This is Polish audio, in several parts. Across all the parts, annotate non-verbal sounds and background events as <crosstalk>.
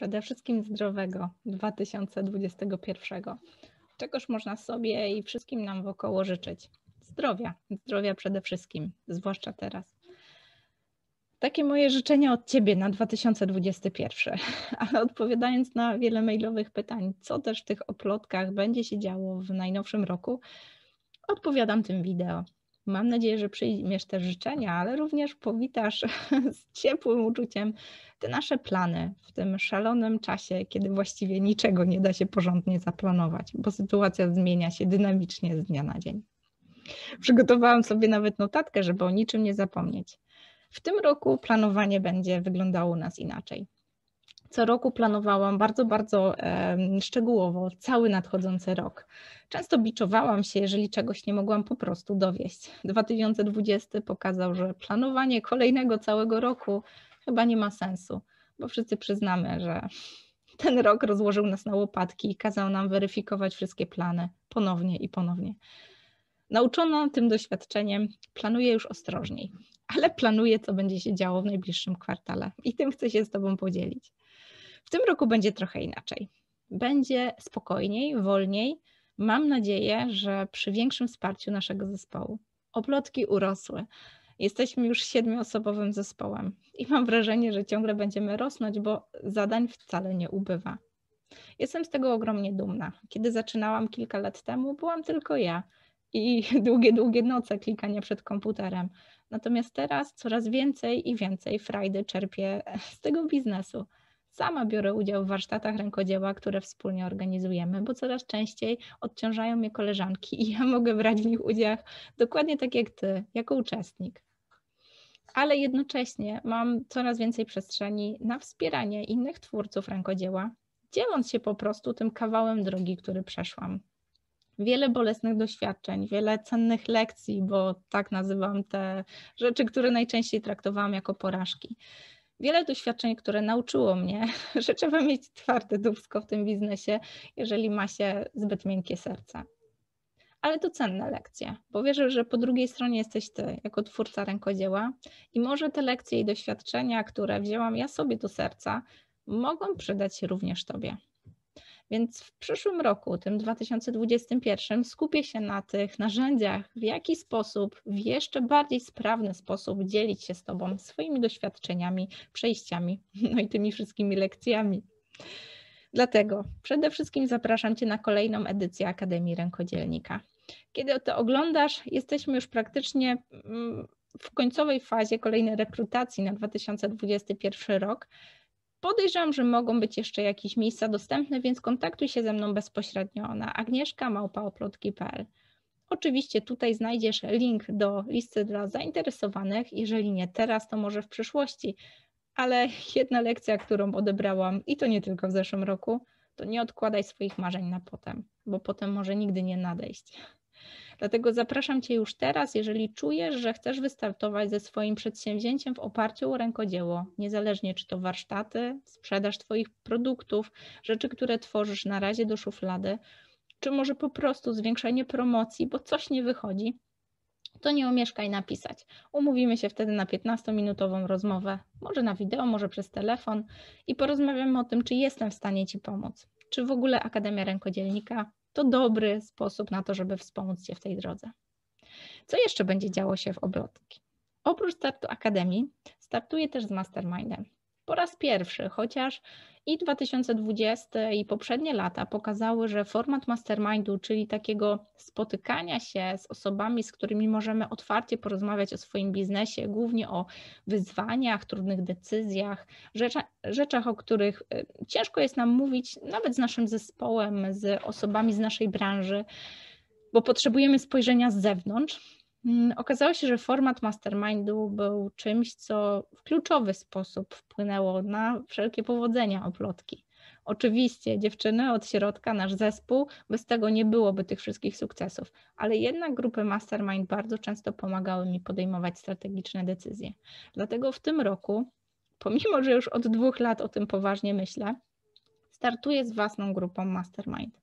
przede wszystkim zdrowego 2021, czegoż można sobie i wszystkim nam wokoło życzyć. Zdrowia, zdrowia przede wszystkim, zwłaszcza teraz. Takie moje życzenia od Ciebie na 2021, <laughs> ale odpowiadając na wiele mailowych pytań, co też w tych oplotkach będzie się działo w najnowszym roku, odpowiadam tym wideo. Mam nadzieję, że przyjmiesz te życzenia, ale również powitasz <laughs> z ciepłym uczuciem te nasze plany w tym szalonym czasie, kiedy właściwie niczego nie da się porządnie zaplanować, bo sytuacja zmienia się dynamicznie z dnia na dzień. Przygotowałam sobie nawet notatkę, żeby o niczym nie zapomnieć. W tym roku planowanie będzie wyglądało u nas inaczej co roku planowałam bardzo, bardzo szczegółowo cały nadchodzący rok. Często biczowałam się, jeżeli czegoś nie mogłam po prostu dowieść. 2020 pokazał, że planowanie kolejnego całego roku chyba nie ma sensu, bo wszyscy przyznamy, że ten rok rozłożył nas na łopatki i kazał nam weryfikować wszystkie plany ponownie i ponownie. Nauczona tym doświadczeniem, planuję już ostrożniej, ale planuję, co będzie się działo w najbliższym kwartale i tym chcę się z Tobą podzielić. W tym roku będzie trochę inaczej. Będzie spokojniej, wolniej. Mam nadzieję, że przy większym wsparciu naszego zespołu. Oplotki urosły. Jesteśmy już siedmioosobowym zespołem i mam wrażenie, że ciągle będziemy rosnąć, bo zadań wcale nie ubywa. Jestem z tego ogromnie dumna. Kiedy zaczynałam kilka lat temu, byłam tylko ja i <laughs> długie, długie noce klikania przed komputerem. Natomiast teraz coraz więcej i więcej frajdy czerpię z tego biznesu. Sama biorę udział w warsztatach rękodzieła, które wspólnie organizujemy, bo coraz częściej odciążają mnie koleżanki i ja mogę brać w nich udział dokładnie tak jak ty, jako uczestnik. Ale jednocześnie mam coraz więcej przestrzeni na wspieranie innych twórców rękodzieła, dzieląc się po prostu tym kawałem drogi, który przeszłam wiele bolesnych doświadczeń, wiele cennych lekcji, bo tak nazywam te rzeczy, które najczęściej traktowałam jako porażki wiele doświadczeń, które nauczyło mnie, <laughs> że trzeba mieć twarde dubsko w tym biznesie, jeżeli ma się zbyt miękkie serce. Ale to cenne lekcje, bo wierzę, że po drugiej stronie jesteś ty, jako twórca rękodzieła, i może te lekcje i doświadczenia, które wzięłam ja sobie do serca, mogą przydać się również tobie. Więc w przyszłym roku, tym 2021, skupię się na tych narzędziach, w jaki sposób, w jeszcze bardziej sprawny sposób dzielić się z Tobą swoimi doświadczeniami, przejściami, <laughs> no i tymi wszystkimi lekcjami. Dlatego przede wszystkim zapraszam Cię na kolejną edycję Akademii Rękodzielnika. Kiedy to oglądasz, jesteśmy już praktycznie mm, w końcowej fazie kolejnej rekrutacji na 2021 rok. Podejrzewam, że mogą być jeszcze jakieś miejsca dostępne, więc kontaktuj się ze mną bezpośrednio na agnieszka.małpaoplotki.pl. Oczywiście tutaj znajdziesz link do listy dla zainteresowanych. Jeżeli nie teraz, to może w przyszłości. Ale jedna lekcja, którą odebrałam, i to nie tylko w zeszłym roku, to nie odkładaj swoich marzeń na potem, bo potem może nigdy nie nadejść. Dlatego zapraszam Cię już teraz, jeżeli czujesz, że chcesz wystartować ze swoim przedsięwzięciem w oparciu o rękodzieło, niezależnie czy to warsztaty, sprzedaż Twoich produktów, rzeczy, które tworzysz na razie do szuflady, czy może po prostu zwiększenie promocji, bo coś nie wychodzi, to nie omieszkaj napisać. Umówimy się wtedy na 15-minutową rozmowę, może na wideo, może przez telefon i porozmawiamy o tym, czy jestem w stanie Ci pomóc. Czy w ogóle Akademia Rękodzielnika to dobry sposób na to, żeby wspomóc się w tej drodze. Co jeszcze będzie działo się w obrotki? Oprócz startu Akademii, startuje też z Mastermindem po raz pierwszy, chociaż i 2020 i poprzednie lata pokazały, że format mastermindu, czyli takiego spotykania się z osobami, z którymi możemy otwarcie porozmawiać o swoim biznesie, głównie o wyzwaniach, trudnych decyzjach, rzeczach, rzeczach o których y, ciężko jest nam mówić, nawet z naszym zespołem, z osobami z naszej branży, bo potrzebujemy spojrzenia z zewnątrz Mm, okazało się, że format mastermindu był czymś, co w kluczowy sposób wpłynęło na wszelkie powodzenia oplotki. Oczywiście dziewczyny od środka, nasz zespół, bez tego nie byłoby tych wszystkich sukcesów, ale jednak grupy mastermind bardzo często pomagały mi podejmować strategiczne decyzje. Dlatego w tym roku, pomimo że już od dwóch lat o tym poważnie myślę, startuję z własną grupą mastermind.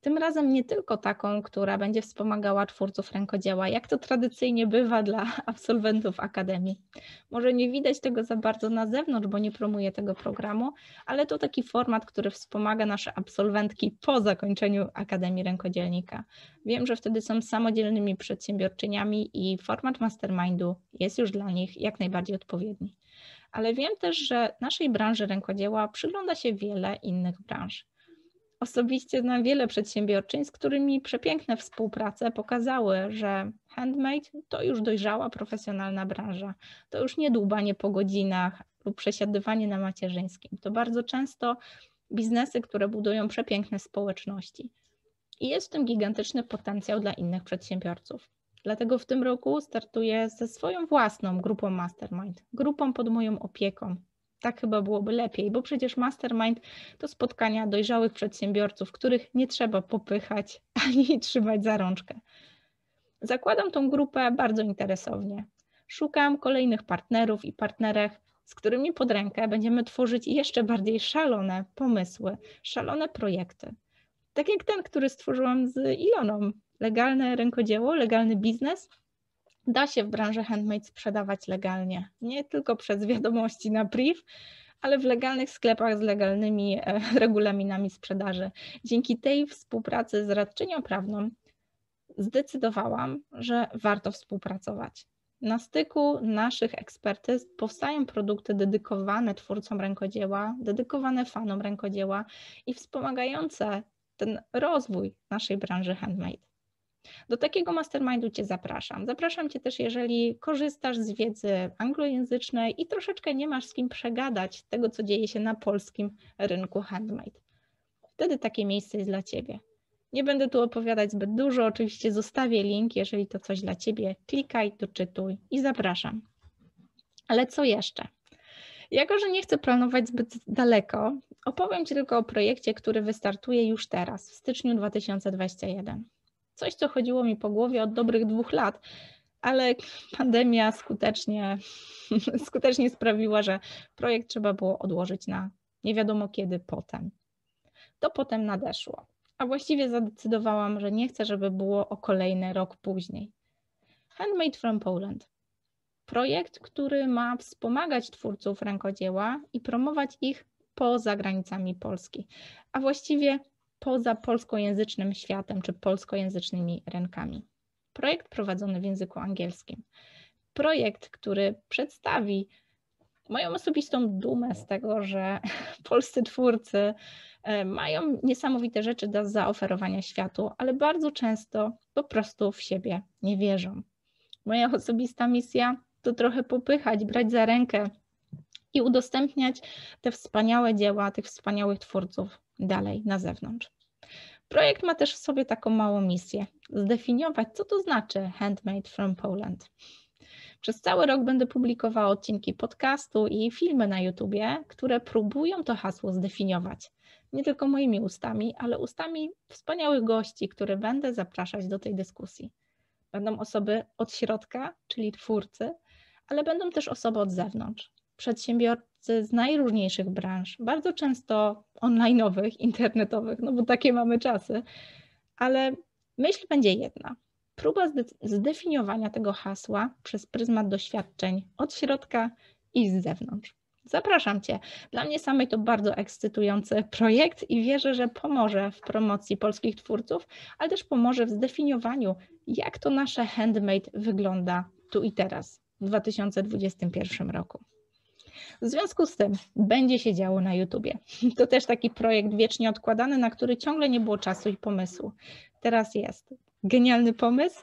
Tym razem nie tylko taką, która będzie wspomagała twórców rękodzieła, jak to tradycyjnie bywa dla <laughs> absolwentów akademii. Może nie widać tego za bardzo na zewnątrz, bo nie promuję tego programu, ale to taki format, który wspomaga nasze absolwentki po zakończeniu Akademii Rękodzielnika. Wiem, że wtedy są samodzielnymi przedsiębiorczyniami i format mastermindu jest już dla nich jak najbardziej odpowiedni ale wiem też, że naszej branży rękodzieła przygląda się wiele innych branż osobiście znam wiele przedsiębiorczyń, z którymi przepiękne współprace pokazały, że handmade to już dojrzała profesjonalna branża. To już nie dłubanie po godzinach lub przesiadywanie na macierzyńskim. To bardzo często biznesy, które budują przepiękne społeczności. I jest w tym gigantyczny potencjał dla innych przedsiębiorców. Dlatego w tym roku startuję ze swoją własną grupą Mastermind, grupą pod moją opieką, tak chyba byłoby lepiej, bo przecież mastermind to spotkania dojrzałych przedsiębiorców, których nie trzeba popychać <laughs> ani trzymać za rączkę. Zakładam tą grupę bardzo interesownie. Szukam kolejnych partnerów i partnerek, z którymi pod rękę będziemy tworzyć jeszcze bardziej szalone pomysły, szalone projekty. Tak jak ten, który stworzyłam z Iloną. Legalne rękodzieło, legalny biznes, da się w branży handmade sprzedawać legalnie. Nie tylko przez wiadomości na priv, ale w legalnych sklepach z legalnymi e, <laughs> regulaminami sprzedaży. Dzięki tej współpracy z radczynią prawną zdecydowałam, że warto współpracować. Na styku naszych ekspertyz powstają produkty dedykowane twórcom rękodzieła, dedykowane fanom rękodzieła i wspomagające ten rozwój naszej branży handmade. Do takiego mastermindu Cię zapraszam. Zapraszam Cię też, jeżeli korzystasz z wiedzy anglojęzycznej i troszeczkę nie masz z kim przegadać tego, co dzieje się na polskim rynku handmade. Wtedy takie miejsce jest dla Ciebie. Nie będę tu opowiadać zbyt dużo, oczywiście zostawię link, jeżeli to coś dla Ciebie, klikaj, doczytuj i zapraszam. Ale co jeszcze? Jako, że nie chcę planować zbyt daleko, opowiem Ci tylko o projekcie, który wystartuje już teraz, w styczniu 2021 coś, co chodziło mi po głowie od dobrych dwóch lat, ale pandemia skutecznie, <laughs> skutecznie sprawiła, że projekt trzeba było odłożyć na nie wiadomo kiedy potem. To potem nadeszło, a właściwie zadecydowałam, że nie chcę, żeby było o kolejny rok później. Handmade from Poland. Projekt, który ma wspomagać twórców rękodzieła i promować ich poza granicami Polski, a właściwie poza polskojęzycznym światem czy polskojęzycznymi rynkami. Projekt prowadzony w języku angielskim. Projekt, który przedstawi moją osobistą dumę z tego, że <laughs> polscy twórcy e, mają niesamowite rzeczy do zaoferowania światu, ale bardzo często po prostu w siebie nie wierzą. Moja osobista misja to trochę popychać, brać za rękę i udostępniać te wspaniałe dzieła tych wspaniałych twórców dalej na zewnątrz. Projekt ma też w sobie taką małą misję: zdefiniować, co to znaczy Handmade from Poland. Przez cały rok będę publikowała odcinki podcastu i filmy na YouTubie, które próbują to hasło zdefiniować. Nie tylko moimi ustami, ale ustami wspaniałych gości, które będę zapraszać do tej dyskusji. Będą osoby od środka, czyli twórcy, ale będą też osoby od zewnątrz, przedsiębiorcy z najróżniejszych branż, bardzo często onlineowych, internetowych, no bo takie mamy czasy, ale myśl będzie jedna. Próba zdefiniowania tego hasła przez pryzmat doświadczeń od środka i z zewnątrz. Zapraszam Cię. Dla mnie samej to bardzo ekscytujący projekt i wierzę, że pomoże w promocji polskich twórców, ale też pomoże w zdefiniowaniu, jak to nasze handmade wygląda tu i teraz, w 2021 roku. W związku z tym będzie się działo na YouTubie. To też taki projekt wiecznie odkładany, na który ciągle nie było czasu i pomysłu. Teraz jest. Genialny pomysł.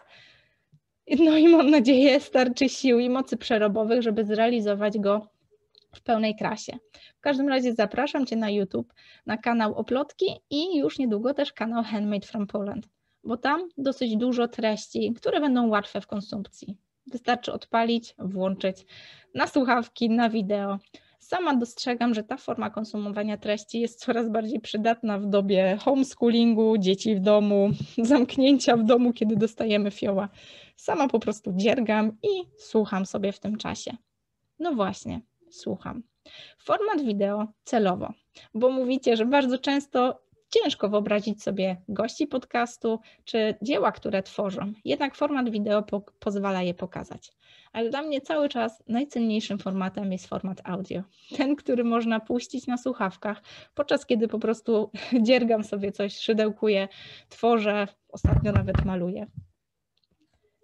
No i mam nadzieję, starczy sił i mocy przerobowych, żeby zrealizować go w pełnej krasie. W każdym razie zapraszam Cię na YouTube, na kanał Oplotki i już niedługo też kanał Handmade from Poland, bo tam dosyć dużo treści, które będą łatwe w konsumpcji. Wystarczy odpalić, włączyć na słuchawki, na wideo. Sama dostrzegam, że ta forma konsumowania treści jest coraz bardziej przydatna w dobie homeschoolingu, dzieci w domu, <laughs> zamknięcia w domu, kiedy dostajemy fioła. Sama po prostu dziergam i słucham sobie w tym czasie. No właśnie, słucham. Format wideo celowo, bo mówicie, że bardzo często ciężko wyobrazić sobie gości podcastu czy dzieła, które tworzą. Jednak format wideo po pozwala je pokazać. Ale dla mnie cały czas najcenniejszym formatem jest format audio. Ten, który można puścić na słuchawkach, podczas kiedy po prostu <laughs> dziergam sobie coś, szydełkuję, tworzę, ostatnio nawet maluję.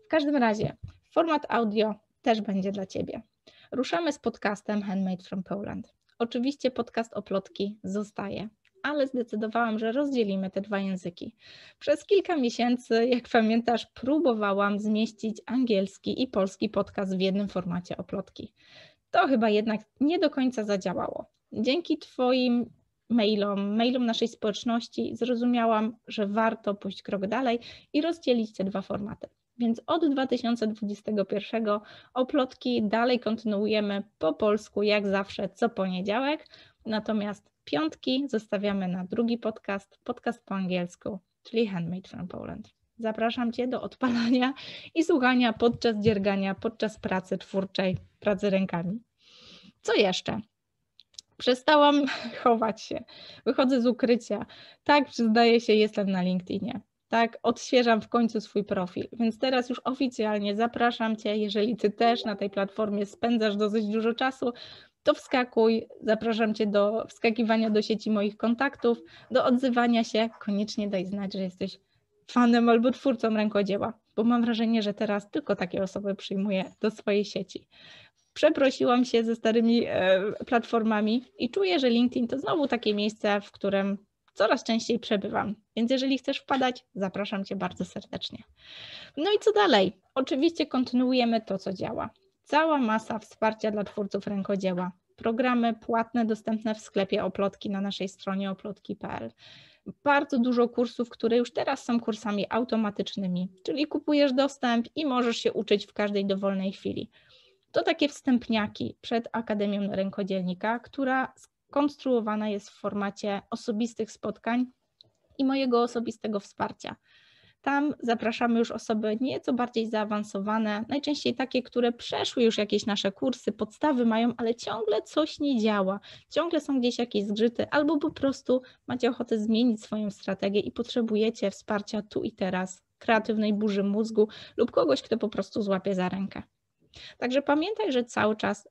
W każdym razie, format audio też będzie dla Ciebie. Ruszamy z podcastem Handmade from Poland. Oczywiście podcast o plotki zostaje ale zdecydowałam, że rozdzielimy te dwa języki. Przez kilka miesięcy, jak pamiętasz, próbowałam zmieścić angielski i polski podcast w jednym formacie oplotki. To chyba jednak nie do końca zadziałało. Dzięki Twoim mailom, mailom naszej społeczności zrozumiałam, że warto pójść krok dalej i rozdzielić te dwa formaty. Więc od 2021 oplotki dalej kontynuujemy po polsku, jak zawsze, co poniedziałek. Natomiast piątki zostawiamy na drugi podcast, podcast po angielsku, czyli Handmade from Poland. Zapraszam Cię do odpalania <laughs> i słuchania podczas dziergania, podczas pracy twórczej, pracy rękami. Co jeszcze? Przestałam <laughs> chować się, wychodzę z ukrycia. Tak, przyznaję się, jestem na LinkedInie. Tak, odświeżam w końcu swój profil. Więc teraz już oficjalnie zapraszam Cię, jeżeli Ty też na tej platformie spędzasz dosyć dużo czasu, to wskakuj. Zapraszam Cię do wskakiwania do sieci moich kontaktów, do odzywania się. Koniecznie daj znać, że jesteś fanem albo twórcą rękodzieła, bo mam wrażenie, że teraz tylko takie osoby przyjmuję do swojej sieci. Przeprosiłam się ze starymi e, platformami i czuję, że LinkedIn to znowu takie miejsce, w którym coraz częściej przebywam. Więc jeżeli chcesz wpadać, zapraszam Cię bardzo serdecznie. No i co dalej? Oczywiście kontynuujemy to, co działa cała masa wsparcia dla twórców rękodzieła. Programy płatne dostępne w sklepie Oplotki na naszej stronie oplotki.pl. Bardzo dużo kursów, które już teraz są kursami automatycznymi, czyli kupujesz dostęp i możesz się uczyć w każdej dowolnej chwili. To takie wstępniaki przed Akademią Rękodzielnika, która skonstruowana jest w formacie osobistych spotkań i mojego osobistego wsparcia. Tam zapraszamy już osoby nieco bardziej zaawansowane, najczęściej takie, które przeszły już jakieś nasze kursy, podstawy mają, ale ciągle coś nie działa, ciągle są gdzieś jakieś zgrzyty, albo po prostu macie ochotę zmienić swoją strategię i potrzebujecie wsparcia tu i teraz, kreatywnej burzy mózgu lub kogoś, kto po prostu złapie za rękę. Także pamiętaj, że cały czas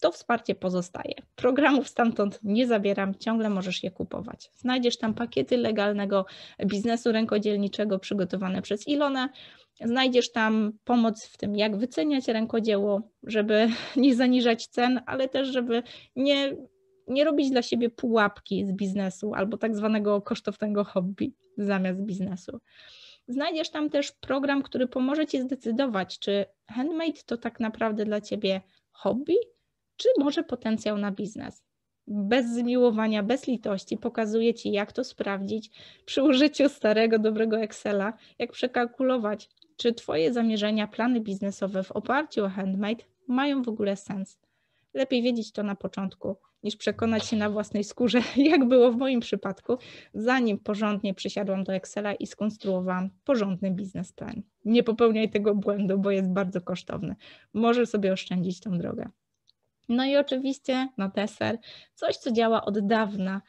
to wsparcie pozostaje. Programów stamtąd nie zabieram, ciągle możesz je kupować. Znajdziesz tam pakiety legalnego biznesu rękodzielniczego przygotowane przez Ilonę. Znajdziesz tam pomoc w tym, jak wyceniać rękodzieło, żeby <laughs> nie zaniżać cen, ale też, żeby nie, nie robić dla siebie pułapki z biznesu albo tak zwanego kosztownego hobby zamiast biznesu. Znajdziesz tam też program, który pomoże Ci zdecydować, czy handmade to tak naprawdę dla Ciebie hobby, czy może potencjał na biznes. Bez zmiłowania, bez litości pokazuje Ci, jak to sprawdzić przy użyciu starego, dobrego Excela, jak przekalkulować, czy Twoje zamierzenia, plany biznesowe w oparciu o handmade mają w ogóle sens. Lepiej wiedzieć to na początku, niż przekonać się na własnej skórze, <laughs> jak było w moim przypadku, zanim porządnie przysiadłam do Excela i skonstruowałam porządny biznesplan. Nie popełniaj tego błędu, bo jest bardzo kosztowny. Możesz sobie oszczędzić tą drogę. No i oczywiście na teser coś, co działa od dawna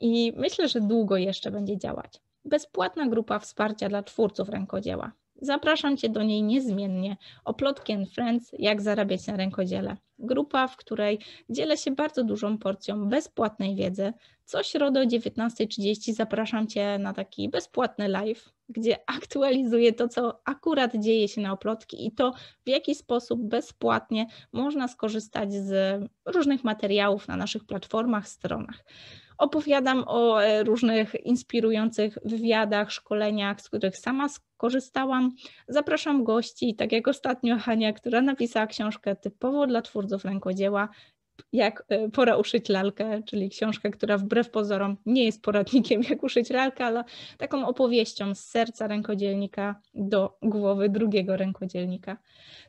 i myślę, że długo jeszcze będzie działać. Bezpłatna grupa wsparcia dla twórców rękodzieła. Zapraszam Cię do niej niezmiennie. O Plotki and Friends, jak zarabiać na rękodziele. Grupa, w której dzielę się bardzo dużą porcją bezpłatnej wiedzy. Co środę o 19.30 zapraszam Cię na taki bezpłatny live, gdzie aktualizuję to, co akurat dzieje się na Oplotki i to, w jaki sposób bezpłatnie można skorzystać z różnych materiałów na naszych platformach, stronach. Opowiadam o e, różnych inspirujących wywiadach, szkoleniach, z których sama skorzystałam. Zapraszam gości, tak jak ostatnio Hania, która napisała książkę typowo dla twórców rękodzieła, jak e, pora uszyć lalkę, czyli książkę, która wbrew pozorom nie jest poradnikiem, <laughs> jak uszyć lalkę, ale taką opowieścią z serca rękodzielnika do głowy drugiego rękodzielnika.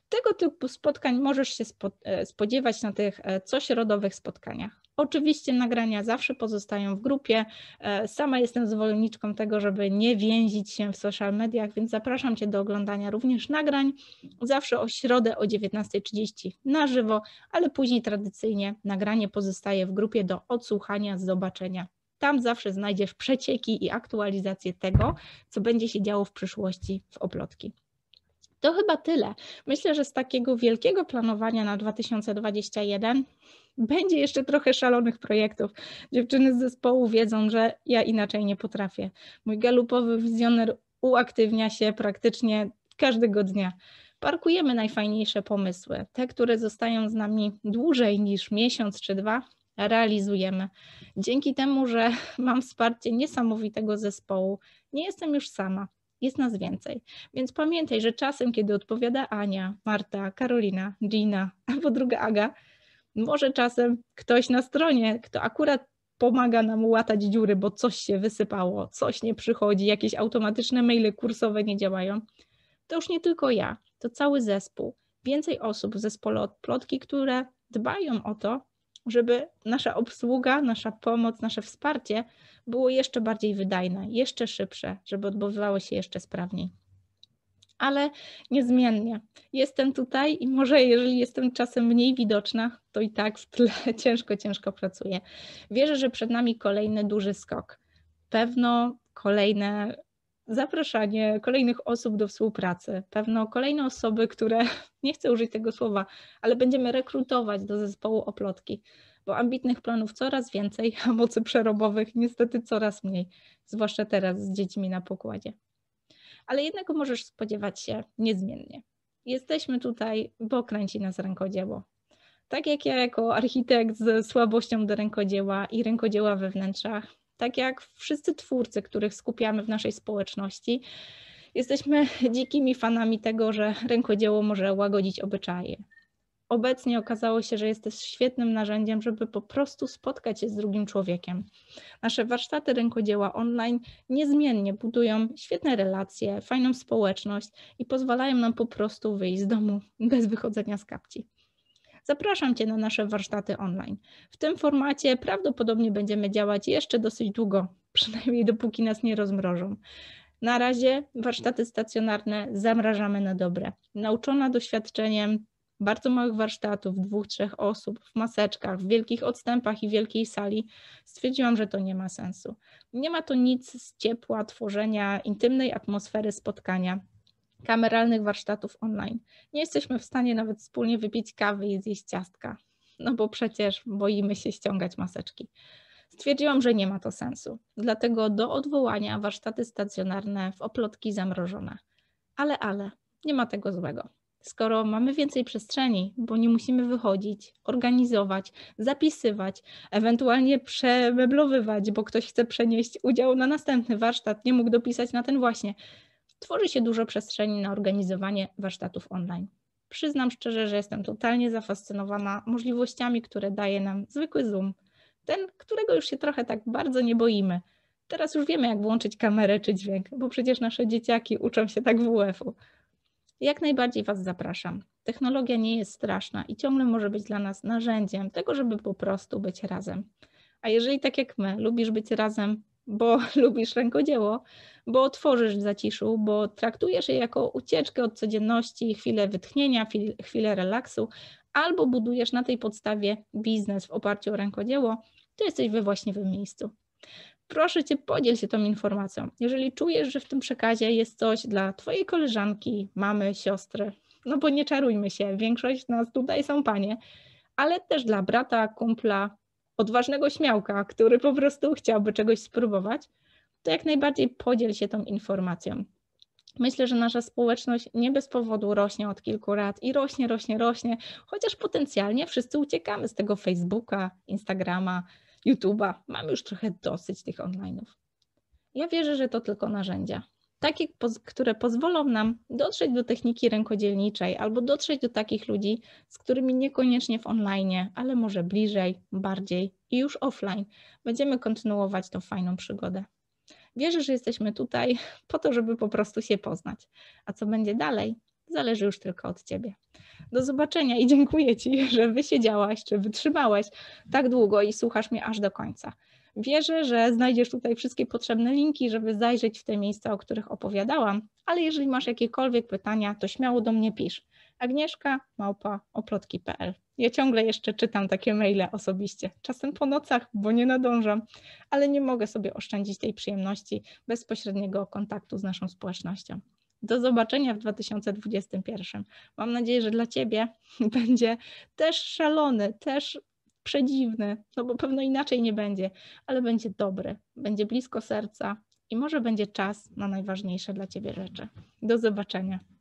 Tego typu spotkań możesz się e, spodziewać na tych cośrodowych spotkaniach. Oczywiście nagrania zawsze pozostają w grupie. E, sama jestem zwolenniczką tego, żeby nie więzić się w social mediach, więc zapraszam Cię do oglądania również nagrań zawsze o środę o 19.30 na żywo, ale później tradycyjnie nagranie pozostaje w grupie do odsłuchania, zobaczenia. Tam zawsze znajdziesz przecieki i aktualizacje tego, co będzie się działo w przyszłości w Oplotki. To chyba tyle. Myślę, że z takiego wielkiego planowania na 2021 będzie jeszcze trochę szalonych projektów. Dziewczyny z zespołu wiedzą, że ja inaczej nie potrafię. Mój galupowy wizjoner uaktywnia się praktycznie każdego dnia. Parkujemy najfajniejsze pomysły, te, które zostają z nami dłużej niż miesiąc czy dwa, realizujemy. Dzięki temu, że <laughs> mam wsparcie niesamowitego zespołu, nie jestem już sama. Jest nas więcej. Więc pamiętaj, że czasem, kiedy odpowiada Ania, Marta, Karolina, Gina albo druga Aga, może czasem ktoś na stronie, kto akurat pomaga nam łatać dziury, bo coś się wysypało, coś nie przychodzi, jakieś automatyczne maile kursowe nie działają. To już nie tylko ja, to cały zespół. Więcej osób w zespole od plotki, które dbają o to, żeby nasza obsługa, nasza pomoc, nasze wsparcie było jeszcze bardziej wydajne, jeszcze szybsze, żeby odbywało się jeszcze sprawniej ale niezmiennie. Jestem tutaj i może jeżeli jestem czasem mniej widoczna, to i tak w tle <laughs> ciężko, ciężko pracuję. Wierzę, że przed nami kolejny duży skok. Pewno kolejne zapraszanie kolejnych osób do współpracy, pewno kolejne osoby, które, <laughs> nie chcę użyć tego słowa, ale będziemy rekrutować do zespołu oplotki, bo ambitnych planów coraz więcej, a mocy przerobowych niestety coraz mniej, zwłaszcza teraz z dziećmi na pokładzie ale jednego możesz spodziewać się niezmiennie. Jesteśmy tutaj, bo kręci nas rękodzieło. Tak jak ja jako architekt z słabością do rękodzieła i rękodzieła we wnętrzach, tak jak wszyscy twórcy, których skupiamy w naszej społeczności, jesteśmy dzikimi fanami tego, że rękodzieło może łagodzić obyczaje, obecnie okazało się, że jesteś świetnym narzędziem, żeby po prostu spotkać się z drugim człowiekiem. Nasze warsztaty rękodzieła online niezmiennie budują świetne relacje, fajną społeczność i pozwalają nam po prostu wyjść z domu bez wychodzenia z kapci. Zapraszam Cię na nasze warsztaty online. W tym formacie prawdopodobnie będziemy działać jeszcze dosyć długo, <laughs> przynajmniej dopóki nas nie rozmrożą. Na razie warsztaty stacjonarne zamrażamy na dobre. Nauczona doświadczeniem bardzo małych warsztatów, dwóch, trzech osób, w maseczkach, w wielkich odstępach i wielkiej sali, stwierdziłam, że to nie ma sensu. Nie ma to nic z ciepła, tworzenia intymnej atmosfery spotkania, kameralnych warsztatów online. Nie jesteśmy w stanie nawet wspólnie wypić kawy i zjeść ciastka, no bo przecież boimy się ściągać maseczki. Stwierdziłam, że nie ma to sensu, dlatego do odwołania warsztaty stacjonarne w oplotki zamrożone. Ale, ale, nie ma tego złego skoro mamy więcej przestrzeni, bo nie musimy wychodzić, organizować, zapisywać, ewentualnie przemeblowywać, bo ktoś chce przenieść udział na następny warsztat, nie mógł dopisać na ten właśnie. Tworzy się dużo przestrzeni na organizowanie warsztatów online. Przyznam szczerze, że jestem totalnie zafascynowana możliwościami, które daje nam zwykły Zoom, ten, którego już się trochę tak bardzo nie boimy. Teraz już wiemy, jak włączyć kamerę czy dźwięk, bo przecież nasze dzieciaki uczą się tak w WF-u. Jak najbardziej Was zapraszam. Technologia nie jest straszna i ciągle może być dla nas narzędziem tego, żeby po prostu być razem. A jeżeli tak jak my lubisz być razem, bo <laughs> lubisz rękodzieło, bo tworzysz w zaciszu, bo traktujesz je jako ucieczkę od codzienności, chwilę wytchnienia, chwilę relaksu, albo budujesz na tej podstawie biznes w oparciu o rękodzieło, to jesteś we właściwym miejscu proszę Cię, podziel się tą informacją. Jeżeli czujesz, że w tym przekazie jest coś dla Twojej koleżanki, mamy, siostry, no bo nie czarujmy się, większość nas tutaj są panie, ale też dla brata, kumpla, odważnego śmiałka, który po prostu chciałby czegoś spróbować, to jak najbardziej podziel się tą informacją. Myślę, że nasza społeczność nie bez powodu rośnie od kilku lat i rośnie, rośnie, rośnie, chociaż potencjalnie wszyscy uciekamy z tego Facebooka, Instagrama, YouTube'a. Mam już trochę dosyć tych online'ów. Ja wierzę, że to tylko narzędzia. Takie, które pozwolą nam dotrzeć do techniki rękodzielniczej albo dotrzeć do takich ludzi, z którymi niekoniecznie w online, ale może bliżej, bardziej i już offline będziemy kontynuować tą fajną przygodę. Wierzę, że jesteśmy tutaj po to, żeby po prostu się poznać. A co będzie dalej, Zależy już tylko od ciebie. Do zobaczenia i dziękuję ci, <laughs> że wysiedziałaś czy wytrzymałaś tak długo i słuchasz mnie aż do końca. Wierzę, że znajdziesz tutaj wszystkie potrzebne linki, żeby zajrzeć w te miejsca, o których opowiadałam, ale jeżeli masz jakiekolwiek pytania, to śmiało do mnie pisz. Agnieszka małpa oplotki.pl. Ja ciągle jeszcze czytam takie maile osobiście, czasem po nocach, bo nie nadążam, ale nie mogę sobie oszczędzić tej przyjemności bezpośredniego kontaktu z naszą społecznością. Do zobaczenia w 2021. Mam nadzieję, że dla Ciebie <laughs> będzie też szalony, też przedziwny, no bo pewno inaczej nie będzie, ale będzie dobry, będzie blisko serca i może będzie czas na najważniejsze dla Ciebie rzeczy. Do zobaczenia.